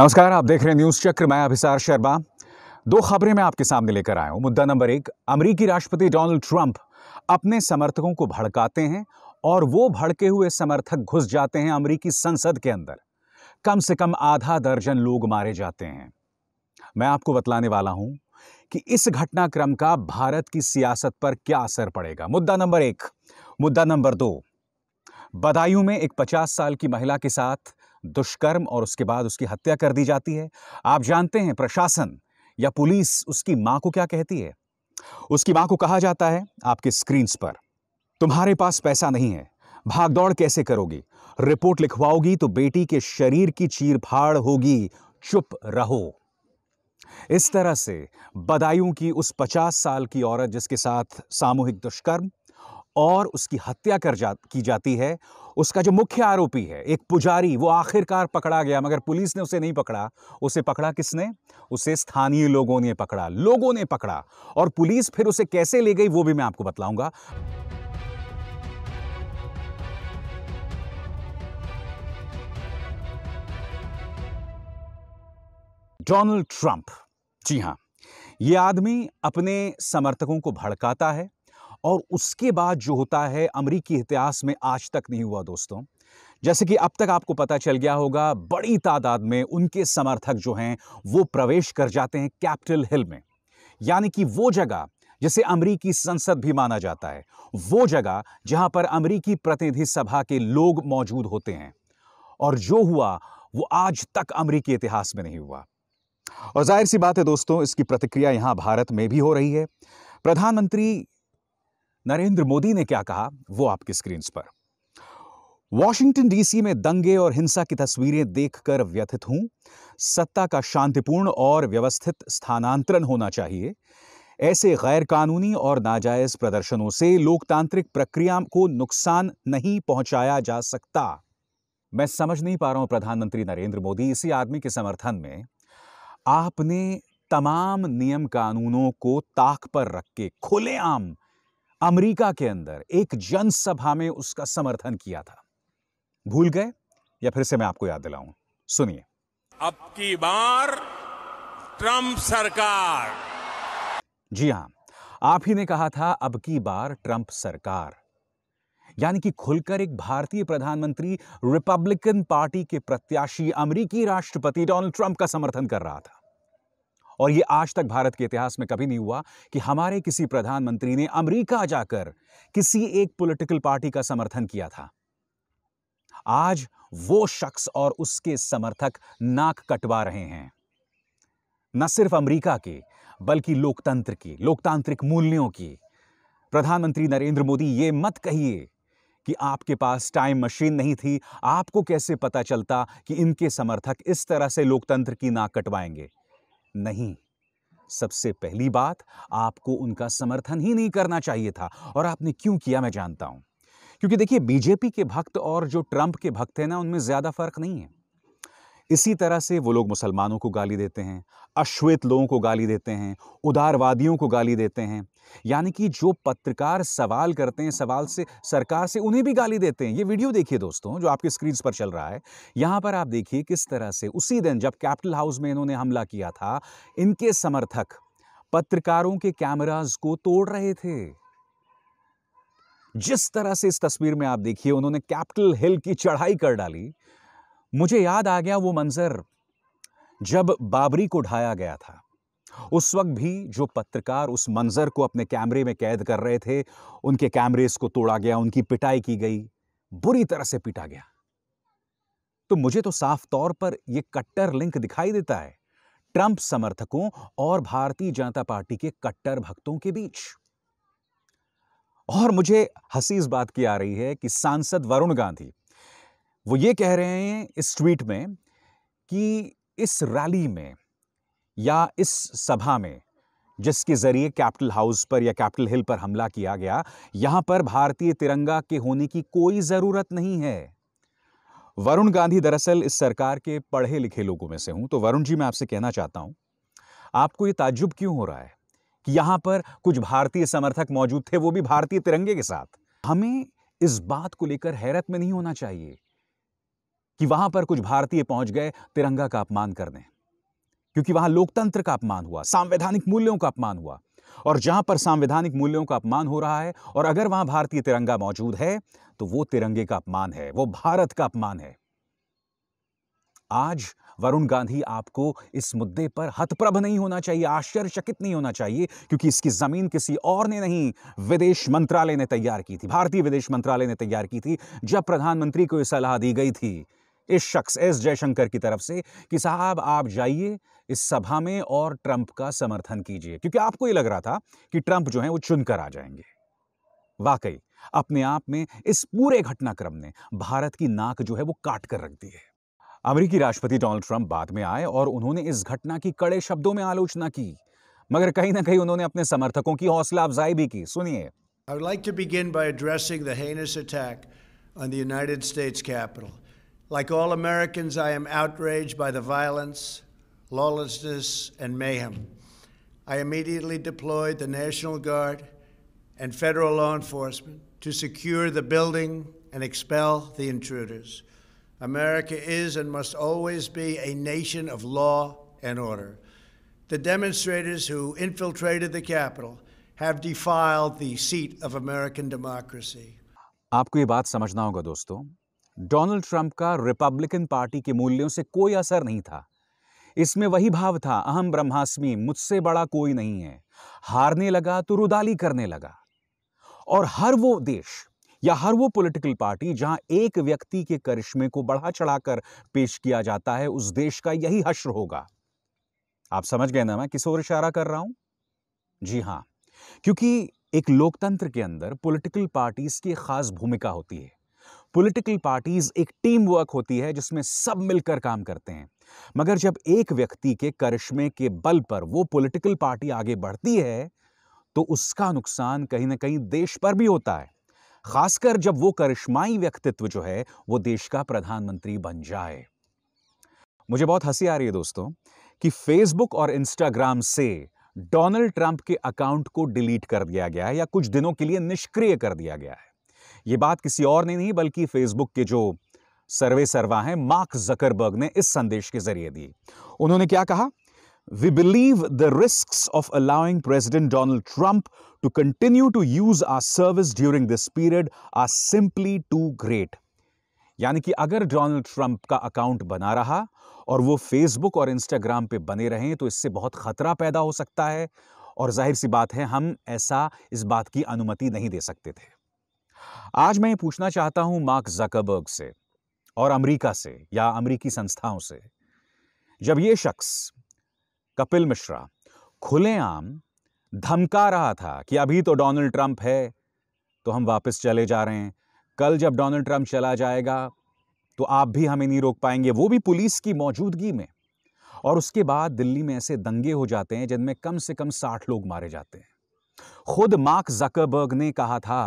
नमस्कार आप देख रहे हैं न्यूज़ चक्र मैं अभिसार शर्मा दो खबरें मैं आपके सामने लेकर आया हूं मुद्दा नंबर एक अमरीकी राष्ट्रपति डोनाल्ड ट्रंप अपने समर्थकों को भड़काते हैं और वो भड़के हुए समर्थक घुस जाते हैं अमरीकी संसद के अंदर कम से कम आधा दर्जन लोग मारे जाते हैं मैं आपको बतलाने वाला हूं कि इस घटनाक्रम का भारत की सियासत पर क्या असर पड़ेगा मुद्दा नंबर एक मुद्दा नंबर दो बदायूं में एक 50 साल की महिला के साथ दुष्कर्म और उसके बाद उसकी हत्या कर दी जाती है आप जानते हैं प्रशासन या पुलिस उसकी मां को क्या कहती है उसकी मां को कहा जाता है आपके स्क्रीन पर तुम्हारे पास पैसा नहीं है भागदौड़ कैसे करोगी रिपोर्ट लिखवाओगी तो बेटी के शरीर की चीर फाड़ होगी चुप रहो इस तरह से बदायूं की उस पचास साल की औरत जिसके साथ सामूहिक दुष्कर्म और उसकी हत्या कर जा की जाती है उसका जो मुख्य आरोपी है एक पुजारी वो आखिरकार पकड़ा गया मगर पुलिस ने उसे नहीं पकड़ा उसे पकड़ा किसने उसे स्थानीय लोगों ने पकड़ा लोगों ने पकड़ा और पुलिस फिर उसे कैसे ले गई वो भी मैं आपको बतलाऊंगा डोनाल्ड ट्रंप जी हां ये आदमी अपने समर्थकों को भड़काता है और उसके बाद जो होता है अमरीकी इतिहास में आज तक नहीं हुआ दोस्तों जैसे कि अब तक आपको पता चल गया होगा बड़ी तादाद में उनके समर्थक जो हैं वो प्रवेश कर जाते हैं कैपिटल हिल में यानी कि वो जगह जिसे अमरीकी संसद भी माना जाता है वो जगह जहां पर अमरीकी प्रतिनिधि सभा के लोग मौजूद होते हैं और जो हुआ वो आज तक अमरीकी इतिहास में नहीं हुआ और जाहिर सी बात है दोस्तों इसकी प्रतिक्रिया यहां भारत में भी हो रही है प्रधानमंत्री नरेंद्र मोदी ने क्या कहा वो आपकी स्क्रीन पर वॉशिंगटन डीसी में दंगे और हिंसा की तस्वीरें देखकर व्यथित हूं सत्ता का शांतिपूर्ण और व्यवस्थित स्थानांतरण होना चाहिए ऐसे गैरकानूनी और नाजायज प्रदर्शनों से लोकतांत्रिक प्रक्रिया को नुकसान नहीं पहुंचाया जा सकता मैं समझ नहीं पा रहा हूं प्रधानमंत्री नरेंद्र मोदी इसी आदमी के समर्थन में आपने तमाम नियम कानूनों को ताक पर रख के खुलेआम अमेरिका के अंदर एक जनसभा में उसका समर्थन किया था भूल गए या फिर से मैं आपको याद दिलाऊं सुनिए अब की बार ट्रंप सरकार जी हां आप ही ने कहा था अब की बार ट्रंप सरकार यानी कि खुलकर एक भारतीय प्रधानमंत्री रिपब्लिकन पार्टी के प्रत्याशी अमेरिकी राष्ट्रपति डोनाल्ड ट्रंप का समर्थन कर रहा था और ये आज तक भारत के इतिहास में कभी नहीं हुआ कि हमारे किसी प्रधानमंत्री ने अमेरिका जाकर किसी एक पॉलिटिकल पार्टी का समर्थन किया था आज वो शख्स और उसके समर्थक नाक कटवा रहे हैं न सिर्फ अमेरिका के बल्कि लोकतंत्र की लोकतांत्रिक मूल्यों की प्रधानमंत्री नरेंद्र मोदी ये मत कहिए कि आपके पास टाइम मशीन नहीं थी आपको कैसे पता चलता कि इनके समर्थक इस तरह से लोकतंत्र की नाक कटवाएंगे नहीं सबसे पहली बात आपको उनका समर्थन ही नहीं करना चाहिए था और आपने क्यों किया मैं जानता हूं क्योंकि देखिए बीजेपी के भक्त और जो ट्रंप के भक्त हैं ना उनमें ज़्यादा फर्क नहीं है इसी तरह से वो लोग मुसलमानों को गाली देते हैं अश्वेत लोगों को गाली देते हैं उदारवादियों को गाली देते हैं यानी कि जो पत्रकार सवाल करते हैं सवाल से सरकार से उन्हें भी गाली देते हैं ये वीडियो देखिए दोस्तों जो आपके स्क्रीन पर चल रहा है यहाँ पर आप देखिए किस तरह से उसी दिन जब कैपिटल हाउस में इन्होंने हमला किया था इनके समर्थक पत्रकारों के कैमराज को तोड़ रहे थे जिस तरह से इस तस्वीर में आप देखिए उन्होंने कैपिटल हिल की चढ़ाई कर डाली मुझे याद आ गया वो मंज़र जब बाबरी को ढाया गया था उस वक्त भी जो पत्रकार उस मंज़र को अपने कैमरे में कैद कर रहे थे उनके कैमरेज को तोड़ा गया उनकी पिटाई की गई बुरी तरह से पिटा गया तो मुझे तो साफ तौर पर यह कट्टर लिंक दिखाई देता है ट्रंप समर्थकों और भारतीय जनता पार्टी के कट्टर भक्तों के बीच और मुझे हंसी इस बात की आ रही है कि सांसद वरुण गांधी वो ये कह रहे हैं इस ट्वीट में कि इस रैली में या इस सभा में जिसके ज़रिए कैपिटल हाउस पर या कैपिटल हिल पर हमला किया गया यहां पर भारतीय तिरंगा के होने की कोई ज़रूरत नहीं है वरुण गांधी दरअसल इस सरकार के पढ़े लिखे लोगों में से हूं तो वरुण जी मैं आपसे कहना चाहता हूं आपको ये ताज्जुब क्यों हो रहा है कि यहां पर कुछ भारतीय समर्थक मौजूद थे वो भी भारतीय तिरंगे के साथ हमें इस बात को लेकर हैरत में नहीं होना चाहिए कि वहां पर कुछ भारतीय पहुंच गए तिरंगा का अपमान करने क्योंकि वहां लोकतंत्र का अपमान हुआ सांवैधानिक मूल्यों का अपमान हुआ और जहां पर सांवैधानिक मूल्यों का अपमान हो रहा है और अगर वहां भारतीय तिरंगा मौजूद है तो वो तिरंगे का अपमान है वो भारत का अपमान है आज वरुण गांधी आपको इस मुद्दे पर हतप्रभ नहीं होना चाहिए आश्चर्यचकित नहीं होना चाहिए क्योंकि इसकी जमीन किसी और ने नहीं विदेश मंत्रालय ने तैयार की थी भारतीय विदेश मंत्रालय ने तैयार की थी जब प्रधानमंत्री को यह सलाह दी गई थी इस शख्स एस जयशंकर की तरफ से कि साहब आप जाइए इस सभा में और ट्रंप का समर्थन कीजिए क्योंकि आपको ये लग रहा था कि ट्रंप जो है वो चुनकर आ जाएंगे वाकई अपने आप में इस पूरे घटनाक्रम ने भारत की नाक जो है वो काट कर रख दी है अमेरिकी राष्ट्रपति डोनाल्ड ट्रंप बाद में आए और उन्होंने इस घटना की कड़े शब्दों में आलोचना की मगर कहीं ना कहीं उन्होंने अपने समर्थकों की हौसला अफजाई भी की सुनिए आई would like to begin by addressing the heinous attack on the United States Capitol. Like all Americans, I am outraged by the violence, lawlessness, and mayhem. I immediately deployed the National Guard and federal law enforcement to secure the building and expel the intruders. America is and must always be a nation of law and order. The demonstrators who infiltrated the Capitol have defiled the seat of American democracy. आपको ये बात समझना होगा दोस्तों Donald Trump का Republican party के मूल्यों से कोई असर नहीं था इसमें वही भाव था अहम ब्रह्मास्मि मुझसे बड़ा कोई नहीं है हारने लगा तो रुदाली करने लगा और हर वो देश या हर वो पॉलिटिकल पार्टी जहां एक व्यक्ति के करिश्मे को बढ़ा चढ़ाकर पेश किया जाता है उस देश का यही हश्र होगा आप समझ गए ना मैं किस ओर इशारा कर रहा हूं जी हां क्योंकि एक लोकतंत्र के अंदर पॉलिटिकल पार्टीज की खास भूमिका होती है पॉलिटिकल पार्टीज एक टीम वर्क होती है जिसमें सब मिलकर काम करते हैं मगर जब एक व्यक्ति के करिश्मे के बल पर वो पॉलिटिकल पार्टी आगे बढ़ती है तो उसका नुकसान कहीं ना कहीं देश पर भी होता है खासकर जब वो करिश्माई व्यक्तित्व जो है वो देश का प्रधानमंत्री बन जाए मुझे बहुत हंसी आ रही है दोस्तों कि फेसबुक और इंस्टाग्राम से डोनाल्ड ट्रंप के अकाउंट को डिलीट कर दिया गया है या कुछ दिनों के लिए निष्क्रिय कर दिया गया है ये बात किसी और ने नहीं बल्कि फेसबुक के जो सर्वे सर्वा हैं मार्क जकरबर्ग ने इस संदेश के जरिए दी उन्होंने क्या कहा We believe the risks of allowing President Donald Trump to continue to use our service during this period are simply too great. यानी कि अगर डोनाल्ड ट्रंप का अकाउंट बना रहा और वो फेसबुक और इंस्टाग्राम पे बने रहें तो इससे बहुत ख़तरा पैदा हो सकता है और जाहिर सी बात है हम ऐसा इस बात की अनुमति नहीं दे सकते थे आज मैं पूछना चाहता हूं मार्क जकबर्ग से और अमेरिका से या अमेरिकी संस्थाओं से जब ये शख्स कपिल मिश्रा खुलेआम धमका रहा था कि अभी तो डोनाल्ड ट्रंप है तो हम वापस चले जा रहे हैं कल जब डोनाल्ड ट्रंप चला जाएगा तो आप भी हमें नहीं रोक पाएंगे वो भी पुलिस की मौजूदगी में और उसके बाद दिल्ली में ऐसे दंगे हो जाते हैं जिनमें कम से कम साठ लोग मारे जाते हैं खुद मार्क जकरबर्ग ने कहा था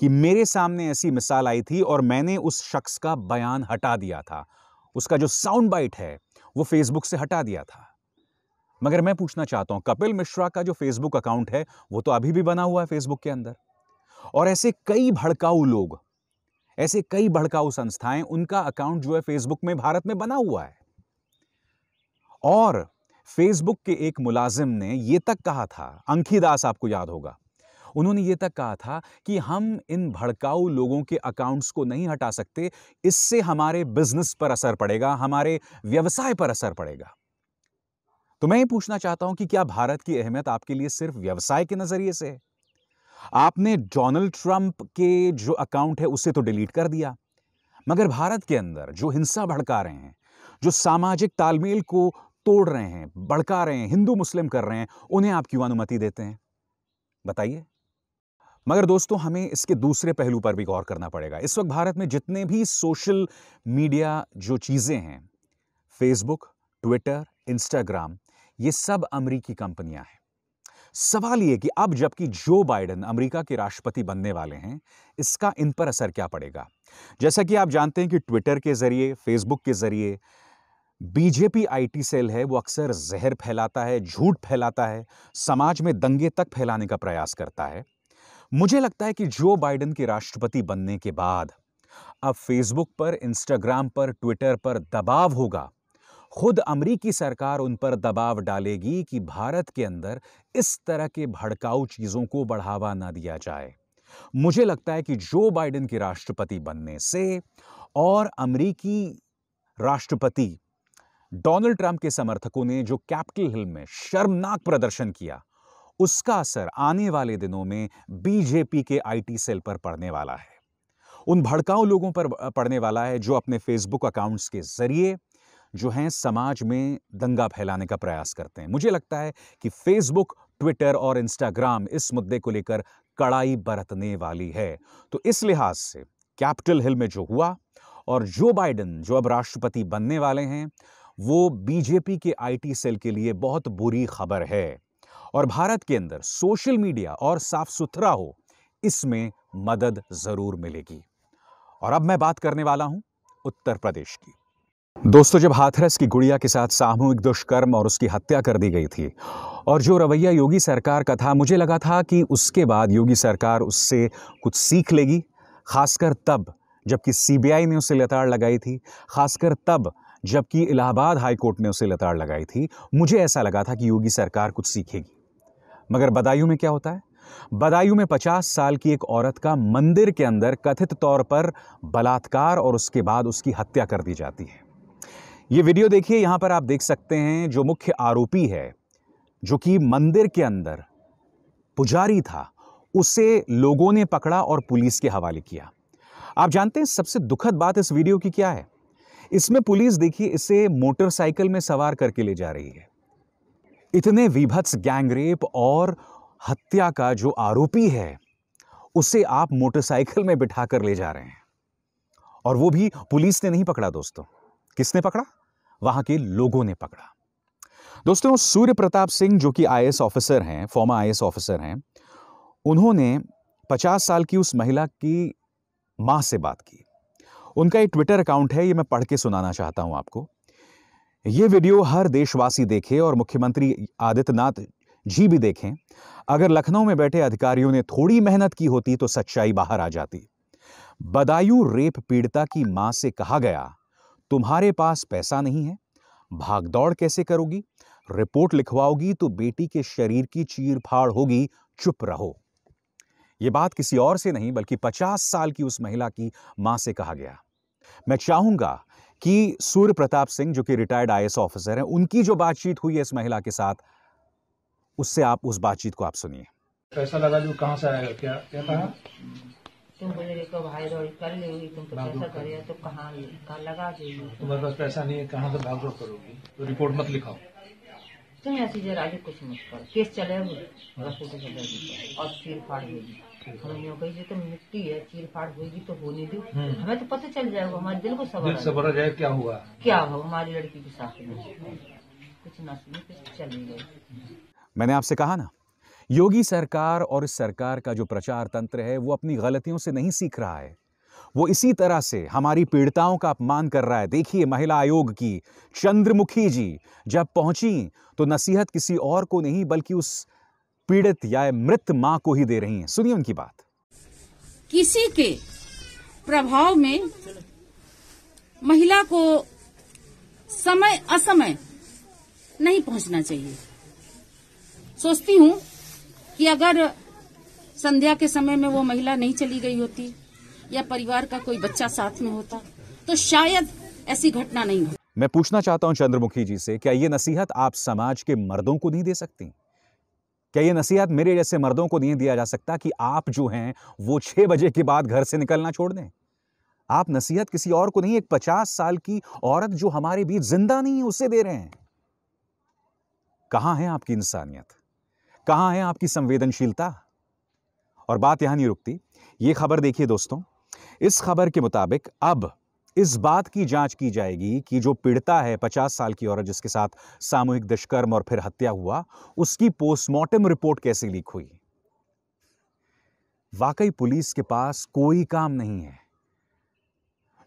कि मेरे सामने ऐसी मिसाल आई थी और मैंने उस शख्स का बयान हटा दिया था उसका जो साउंड बाइट है वो फेसबुक से हटा दिया था मगर मैं पूछना चाहता हूं कपिल मिश्रा का जो फेसबुक अकाउंट है वो तो अभी भी बना हुआ है फेसबुक के अंदर और ऐसे कई भड़काऊ लोग ऐसे कई भड़काऊ संस्थाएं उनका अकाउंट जो है फेसबुक में भारत में बना हुआ है और फेसबुक के एक मुलाजिम ने यह तक कहा था अंखी दास आपको याद होगा उन्होंने ये तक कहा था कि हम इन भड़काऊ लोगों के अकाउंट्स को नहीं हटा सकते इससे हमारे बिजनेस पर असर पड़ेगा हमारे व्यवसाय पर असर पड़ेगा तो मैं ये पूछना चाहता हूं कि क्या भारत की अहमियत आपके लिए सिर्फ व्यवसाय के नजरिए से है आपने डोनाल्ड ट्रंप के जो अकाउंट है उसे तो डिलीट कर दिया मगर भारत के अंदर जो हिंसा भड़का रहे हैं जो सामाजिक तालमेल को तोड़ रहे हैं भड़का रहे हैं हिंदू मुस्लिम कर रहे हैं उन्हें आप क्यों अनुमति देते हैं बताइए मगर दोस्तों हमें इसके दूसरे पहलू पर भी गौर करना पड़ेगा इस वक्त भारत में जितने भी सोशल मीडिया जो चीज़ें हैं फेसबुक ट्विटर इंस्टाग्राम ये सब अमरीकी कंपनियां हैं सवाल ये कि अब जबकि जो बाइडन अमेरिका के राष्ट्रपति बनने वाले हैं इसका इन पर असर क्या पड़ेगा जैसा कि आप जानते हैं कि ट्विटर के ज़रिए फेसबुक के ज़रिए बीजेपी आईटी सेल है वो अक्सर जहर फैलाता है झूठ फैलाता है समाज में दंगे तक फैलाने का प्रयास करता है मुझे लगता है कि जो बाइडन के राष्ट्रपति बनने के बाद अब फेसबुक पर इंस्टाग्राम पर ट्विटर पर दबाव होगा खुद अमरीकी सरकार उन पर दबाव डालेगी कि भारत के अंदर इस तरह के भड़काऊ चीज़ों को बढ़ावा ना दिया जाए मुझे लगता है कि जो बाइडन के राष्ट्रपति बनने से और अमरीकी राष्ट्रपति डोनाल्ड ट्रंप के समर्थकों ने जो कैपिटल हिल में शर्मनाक प्रदर्शन किया उसका असर आने वाले दिनों में बीजेपी के आईटी सेल पर पड़ने वाला है उन भड़काऊ लोगों पर पड़ने वाला है जो अपने फेसबुक अकाउंट्स के जरिए जो हैं समाज में दंगा फैलाने का प्रयास करते हैं मुझे लगता है कि फेसबुक ट्विटर और इंस्टाग्राम इस मुद्दे को लेकर कड़ाई बरतने वाली है तो इस लिहाज से कैपिटल हिल में जो हुआ और जो बाइडन जो अब राष्ट्रपति बनने वाले हैं वो बीजेपी के आईटी सेल के लिए बहुत बुरी खबर है और भारत के अंदर सोशल मीडिया और साफ सुथरा हो इसमें मदद ज़रूर मिलेगी और अब मैं बात करने वाला हूं उत्तर प्रदेश की दोस्तों जब हाथरस की गुड़िया के साथ सामूहिक दुष्कर्म और उसकी हत्या कर दी गई थी और जो रवैया योगी सरकार का था मुझे लगा था कि उसके बाद योगी सरकार उससे कुछ सीख लेगी खासकर तब जबकि सीबीआई ने उसे लताड़ लगाई थी खासकर तब जबकि इलाहाबाद हाईकोर्ट ने उसे लताड़ लगाई थी मुझे ऐसा लगा था कि योगी सरकार कुछ सीखेगी मगर बदायूं में क्या होता है बदायूं में 50 साल की एक औरत का मंदिर के अंदर कथित तौर पर बलात्कार और उसके बाद उसकी हत्या कर दी जाती है ये वीडियो देखिए यहाँ पर आप देख सकते हैं जो मुख्य आरोपी है जो कि मंदिर के अंदर पुजारी था उसे लोगों ने पकड़ा और पुलिस के हवाले किया आप जानते हैं सबसे दुखद बात इस वीडियो की क्या है इसमें पुलिस देखिए इसे मोटरसाइकिल में सवार करके ले जा रही है इतने विभत्स गैंगरेप और हत्या का जो आरोपी है उसे आप मोटरसाइकिल में बिठा कर ले जा रहे हैं और वो भी पुलिस ने नहीं पकड़ा दोस्तों किसने पकड़ा वहां के लोगों ने पकड़ा दोस्तों सूर्य प्रताप सिंह जो कि आई ऑफिसर हैं फॉर्मर आई ऑफिसर हैं उन्होंने 50 साल की उस महिला की माँ से बात की उनका एक ट्विटर अकाउंट है ये मैं पढ़ के सुनाना चाहता हूँ आपको ये वीडियो हर देशवासी देखे और मुख्यमंत्री आदित्यनाथ जी भी देखें अगर लखनऊ में बैठे अधिकारियों ने थोड़ी मेहनत की होती तो सच्चाई बाहर आ जाती बदायूं रेप पीड़िता की मां से कहा गया तुम्हारे पास पैसा नहीं है भागदौड़ कैसे करोगी रिपोर्ट लिखवाओगी तो बेटी के शरीर की चीर फाड़ होगी चुप रहो ये बात किसी और से नहीं बल्कि 50 साल की उस महिला की मां से कहा गया मैं चाहूंगा कि सूर्य प्रताप सिंह जो कि रिटायर्ड आई ऑफिसर हैं उनकी जो बातचीत हुई है इस महिला के साथ उससे आप उस बातचीत को आप सुनिए पैसा लगा जो कहाँ से आएगा क्या क्या कहा तुम बोले देखो भाई रोल कर ले तुम तो पैसा करे तो कहाँ कहाँ लगा दे तुम्हारे पास पैसा नहीं है कहाँ से भाग रोड करोगी तो रिपोर्ट मत लिखाओ तुम ऐसी जरा कुछ मत करो केस चले और फिर फाड़ देगी तो है होगी तो होने दो हम्म। हमें तो पता चल जाएगा हमारे दिल को सबर दिल सबर जाए क्या हुआ क्या हमारी लड़की के साथ में कुछ ना कुछ चल मैंने आपसे कहा ना योगी सरकार और इस सरकार का जो प्रचार तंत्र है वो अपनी गलतियों से नहीं सीख रहा है वो इसी तरह से हमारी पीड़िताओं का अपमान कर रहा है देखिए महिला आयोग की चंद्रमुखी जी जब पहुंची तो नसीहत किसी और को नहीं बल्कि उस पीड़ित या मृत मां को ही दे रही हैं सुनिए उनकी बात किसी के प्रभाव में महिला को समय असमय नहीं पहुंचना चाहिए सोचती हूं कि अगर संध्या के समय में वो महिला नहीं चली गई होती या परिवार का कोई बच्चा साथ में होता तो शायद ऐसी घटना नहीं होती मैं पूछना चाहता हूं चंद्रमुखी जी से क्या ये नसीहत आप समाज के मर्दों को नहीं दे सकती क्या ये नसीहत मेरे जैसे मर्दों को नहीं दिया जा सकता कि आप जो हैं वो छः बजे के बाद घर से निकलना छोड़ दें आप नसीहत किसी और को नहीं एक पचास साल की औरत जो हमारे बीच जिंदा नहीं है उसे दे रहे हैं कहां है आपकी इंसानियत कहां है आपकी संवेदनशीलता और बात यहां नहीं रुकती ये खबर देखिए दोस्तों इस खबर के मुताबिक अब इस बात की जांच की जाएगी कि जो पीड़िता है पचास साल की औरत जिसके साथ सामूहिक दुष्कर्म और फिर हत्या हुआ उसकी पोस्टमार्टम रिपोर्ट कैसे लीक हुई वाकई पुलिस के पास कोई काम नहीं है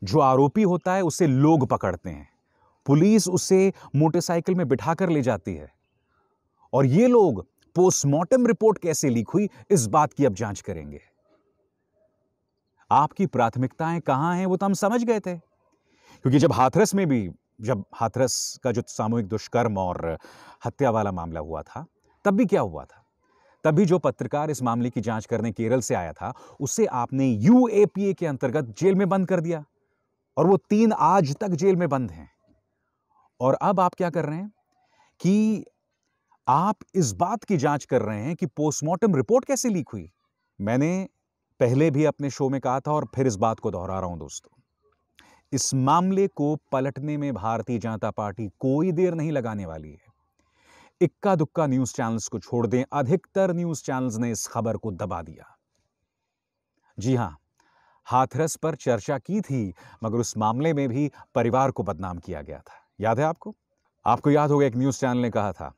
जो आरोपी होता है उसे लोग पकड़ते हैं पुलिस उसे मोटरसाइकिल में बिठाकर ले जाती है और ये लोग पोस्टमार्टम रिपोर्ट कैसे लीक हुई इस बात की अब जांच करेंगे आपकी प्राथमिकताएं कहाँ हैं वो तो हम समझ गए थे क्योंकि जब हाथरस में भी जब हाथरस का जो सामूहिक दुष्कर्म और हत्या वाला मामला हुआ था तब भी क्या हुआ था तभी जो पत्रकार इस मामले की जांच करने केरल से आया था उसे आपने यू के अंतर्गत जेल में बंद कर दिया और वो तीन आज तक जेल में बंद हैं और अब आप क्या कर रहे हैं कि आप इस बात की जांच कर रहे हैं कि पोस्टमार्टम रिपोर्ट कैसे लीक हुई मैंने पहले भी अपने शो में कहा था और फिर इस बात को दोहरा रहा हूं दोस्तों इस मामले को पलटने में भारतीय जनता पार्टी कोई देर नहीं लगाने वाली है इक्का दुक्का न्यूज चैनल्स को छोड़ दें अधिकतर न्यूज चैनल्स ने इस खबर को दबा दिया जी हां हाथरस पर चर्चा की थी मगर उस मामले में भी परिवार को बदनाम किया गया था याद है आपको आपको याद होगा एक न्यूज चैनल ने कहा था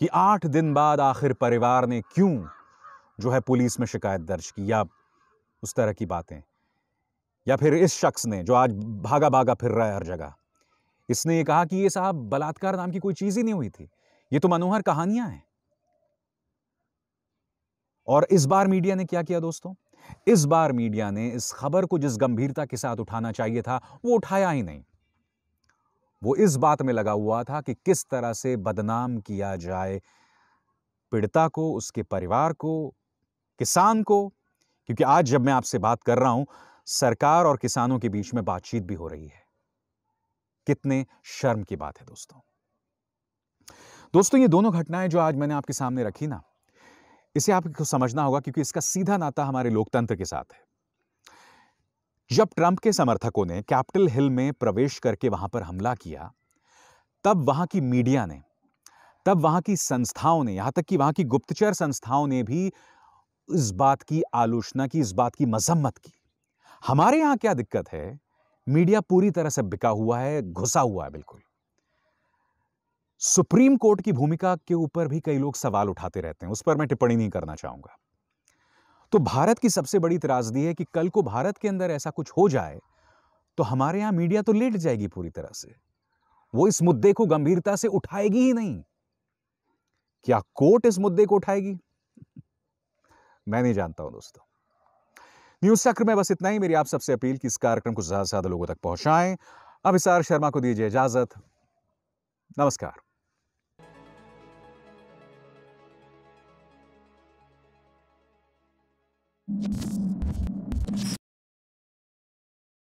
कि आठ दिन बाद आखिर परिवार ने क्यों जो है पुलिस में शिकायत दर्ज की या उस तरह की बातें या फिर इस शख्स ने जो आज भागा भागा फिर रहा है हर जगह इसने ये कहा कि ये साहब बलात्कार नाम की कोई चीज़ ही नहीं हुई थी ये तो मनोहर कहानियां हैं और इस बार मीडिया ने क्या किया दोस्तों इस बार मीडिया ने इस खबर को जिस गंभीरता के साथ उठाना चाहिए था वो उठाया ही नहीं वो इस बात में लगा हुआ था कि किस तरह से बदनाम किया जाए पीड़िता को उसके परिवार को किसान को क्योंकि आज जब मैं आपसे बात कर रहा हूं सरकार और किसानों के बीच में बातचीत भी हो रही है कितने शर्म की बात है दोस्तों दोस्तों ये दोनों घटनाएं जो आज मैंने आपके सामने रखी ना इसे आपको समझना होगा क्योंकि इसका सीधा नाता हमारे लोकतंत्र के साथ है जब ट्रंप के समर्थकों ने कैपिटल हिल में प्रवेश करके वहां पर हमला किया तब वहां की मीडिया ने तब वहां की संस्थाओं ने यहां तक कि वहां की गुप्तचर संस्थाओं ने भी इस बात की आलोचना की इस बात की मजम्मत की हमारे यहां क्या दिक्कत है मीडिया पूरी तरह से बिका हुआ है घुसा हुआ है बिल्कुल सुप्रीम कोर्ट की भूमिका के ऊपर भी कई लोग सवाल उठाते रहते हैं उस पर मैं टिप्पणी नहीं करना चाहूंगा तो भारत की सबसे बड़ी त्रासदी है कि कल को भारत के अंदर ऐसा कुछ हो जाए तो हमारे यहां मीडिया तो लेट जाएगी पूरी तरह से वो इस मुद्दे को गंभीरता से उठाएगी ही नहीं क्या कोर्ट इस मुद्दे को उठाएगी मैं नहीं जानता हूं दोस्तों न्यूज चक्र में बस इतना ही मेरी आप सबसे अपील कि इस कार्यक्रम को ज्यादा से ज्यादा लोगों तक पहुंचाएं अब शर्मा को दीजिए इजाजत नमस्कार you